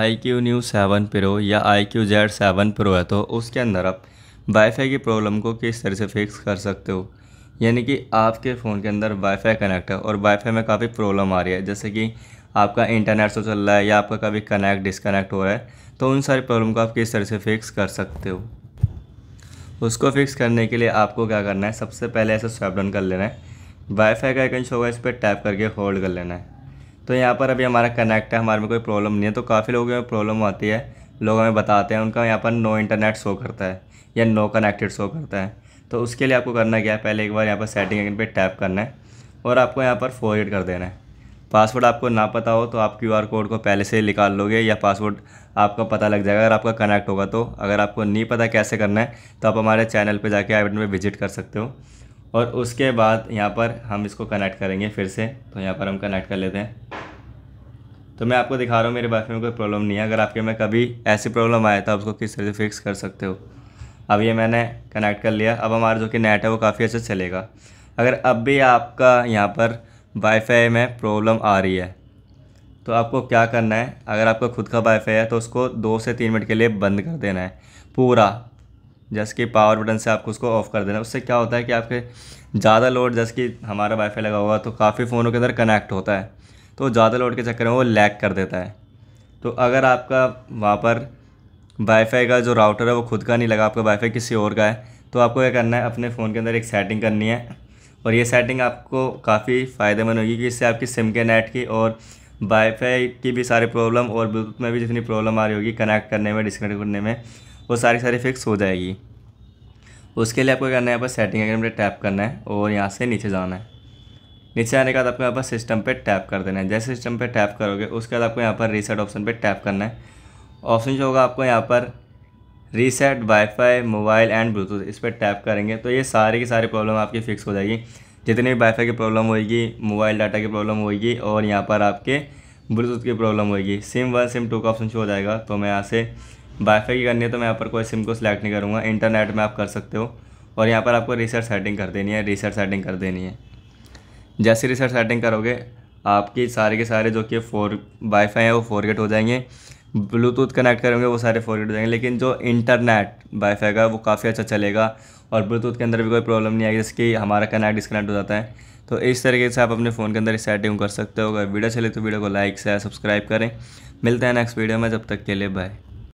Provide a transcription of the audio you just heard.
आई Q new seven pro या I Q zed seven pro है तो उसके अंदर आप वाईफाई की प्रॉब्लम को किस तरह से फिक्स कर सकते हो यानी कि आपके फ़ोन के अंदर वाईफाई कनेक्ट है और वाईफाई में काफ़ी प्रॉब्लम आ रही है जैसे कि आपका इंटरनेट से चल रहा है या आपका कभी कनेक्ट डिसकनेक्ट हो रहा है तो उन सारी प्रॉब्लम को आप किस तरह से फिक्स कर सकते हो उसको फिक्स करने के लिए आपको क्या करना है सबसे पहले ऐसा स्वैप डाउन कर लेना है वाईफाई का आइकन शो होगा इस पर टैप करके होल्ड कर लेना है तो यहाँ पर अभी हमारा कनेक्ट है हमारे में कोई प्रॉब्लम नहीं है तो काफ़ी लोगों में प्रॉब्लम आती है लोग हमें बताते हैं उनका यहाँ पर नो इंटरनेट शो करता है या नो कनेक्टेड शो करता है तो उसके लिए आपको करना क्या है पहले एक बार यहाँ पर सेटिंग आइकन पर टैप करना है और आपको यहाँ पर फॉरवर्ड कर देना है पासवर्ड आपको ना पता हो तो आप क्यू आर कोड को पहले से निकाल लोगे या पासवर्ड आपका पता लग जाएगा अगर आपका कनेक्ट होगा तो अगर आपको नहीं पता कैसे करना है तो आप हमारे चैनल पर जाके आई पे विजिट कर सकते हो और उसके बाद यहाँ पर हम इसको कनेक्ट करेंगे फिर से तो यहाँ पर हम कनेक्ट कर लेते हैं तो मैं आपको दिखा रहा हूँ मेरे बाइक में कोई प्रॉब्लम नहीं है अगर आपके में कभी ऐसी प्रॉब्लम आया तो आप उसको किस तरह से फिक्स कर सकते हो अब ये मैंने कनेक्ट कर लिया अब हमारा जो कि नेट है वो काफ़ी अच्छा चलेगा अगर अब भी आपका यहाँ पर वाईफाई में प्रॉब्लम आ रही है तो आपको क्या करना है अगर आपका खुद का वाईफाई है तो उसको दो से तीन मिनट के लिए बंद कर देना है पूरा जैसे कि पावर बटन से आपको उसको ऑफ़ कर देना है उससे क्या होता है कि आपके ज़्यादा लोड जैसे कि हमारा वाईफाई लगा हुआ तो काफ़ी फ़ोनों के अंदर कनेक्ट होता है तो ज़्यादा लोड के चक्कर में वो लैग कर देता है तो अगर आपका वहाँ पर वाईफाई का जो राउटर है वो खुद का नहीं लगा आपका वाईफाई किसी और का है तो आपको क्या करना है अपने फ़ोन के अंदर एक सेटिंग करनी है और ये सेटिंग आपको काफ़ी फ़ायदेमंद होगी कि इससे आपकी सिम के नेट की और वाईफाई की भी सारी प्रॉब्लम और ब्लूटूथ में भी जितनी प्रॉब्लम आ रही होगी कनेक्ट करने में डिसकनेक्ट करने में वो सारी सारी फिक्स हो जाएगी उसके लिए आपको करना है यहाँ पर सेटिंग के अंदर टैप करना है और यहाँ से नीचे जाना है नीचे आने के बाद आपको यहाँ पर सिस्टम पे टैप कर देना है जैसे सिस्टम पे टैप करोगे उसके बाद आपको यहाँ पर रीसेट ऑप्शन पे टैप करना है ऑप्शन जो होगा आपको यहाँ पर reset wifi mobile and bluetooth इस पर टैप करेंगे तो ये सारी की सारी प्रॉब्लम आपकी फ़िक्स हो जाएगी जितनी भी वाईफाई की प्रॉब्लम होगी मोबाइल डाटा की प्रॉब्लम होगी और यहाँ पर आपके ब्लूटूथ की प्रॉब्लम होगी सिम वन सिम टू का ऑप्शन शो हो जाएगा तो मैं यहाँ से वाईफाई की करनी है तो मैं यहाँ पर कोई सिम को सिलेक्ट नहीं करूँगा इंटरनेट में आप कर सकते हो और यहाँ पर आपको रीसेट सेटिंग कर देनी है रीसेट सेटिंग कर देनी है जैसे रिसर्च सेटिंग करोगे आपके सारे के सारे जो कि फोर वाईफाई है वो फोरगेट हो जाएंगे ब्लूटूथ कनेक्ट करेंगे वो सारे फोरगेट हो जाएंगे लेकिन जो इंटरनेट वाईफाई का वो काफ़ी अच्छा चलेगा और ब्लूटूथ के अंदर भी कोई प्रॉब्लम नहीं आएगी जिसकी हमारा कनेक्ट डिसकनेक्ट हो जाता है तो इस तरीके से आप अपने फ़ोन के अंदर सेटिंग कर सकते हो अगर वीडियो चले तो वीडियो को लाइक शेयर सब्सक्राइब करें मिलते हैं नेक्स्ट वीडियो में जब तक के लिए बाय